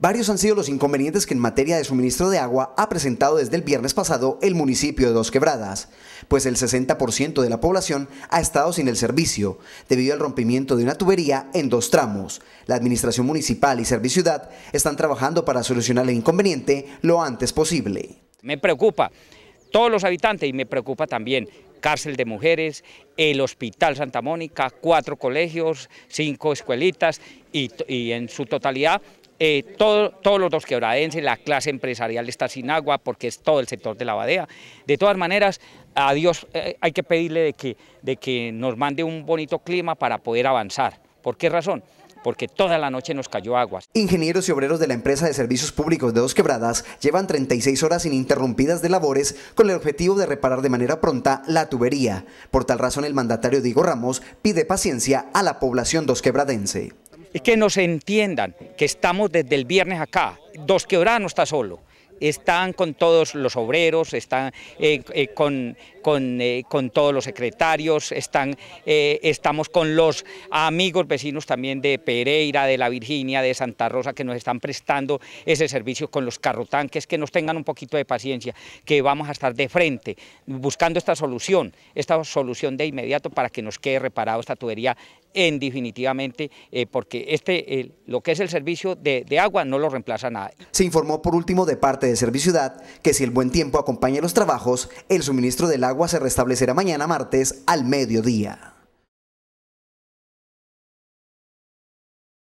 Varios han sido los inconvenientes que en materia de suministro de agua ha presentado desde el viernes pasado el municipio de Dos Quebradas, pues el 60% de la población ha estado sin el servicio debido al rompimiento de una tubería en dos tramos. La administración municipal y Servicio Ciudad están trabajando para solucionar el inconveniente lo antes posible. Me preocupa todos los habitantes y me preocupa también cárcel de mujeres, el Hospital Santa Mónica, cuatro colegios, cinco escuelitas y en su totalidad eh, todos los dos quebradenses, la clase empresarial está sin agua porque es todo el sector de la badea. De todas maneras, a Dios eh, hay que pedirle de que, de que nos mande un bonito clima para poder avanzar. ¿Por qué razón? porque toda la noche nos cayó agua. Ingenieros y obreros de la empresa de servicios públicos de Dos Quebradas llevan 36 horas ininterrumpidas de labores con el objetivo de reparar de manera pronta la tubería. Por tal razón el mandatario Diego Ramos pide paciencia a la población dosquebradense. Y que nos entiendan que estamos desde el viernes acá. Dos Quebrada no está solo. Están con todos los obreros, están eh, eh, con, eh, con, todos los secretarios, están, estamos con los amigos vecinos también de Pereira, de la Virginia, de Santa Rosa, que nos están prestando ese servicio con los carrotanques, que nos tengan un poquito de paciencia, que vamos a estar de frente buscando esta solución, esta solución de inmediato para que nos quede reparado esta tubería en definitivamente, eh, porque este, eh, lo que es el servicio de, de, agua no lo reemplaza nada. Se informó por último de parte de Serviciudad que si el buen tiempo acompaña los trabajos, el suministro del agua se restablecerá mañana martes al mediodía.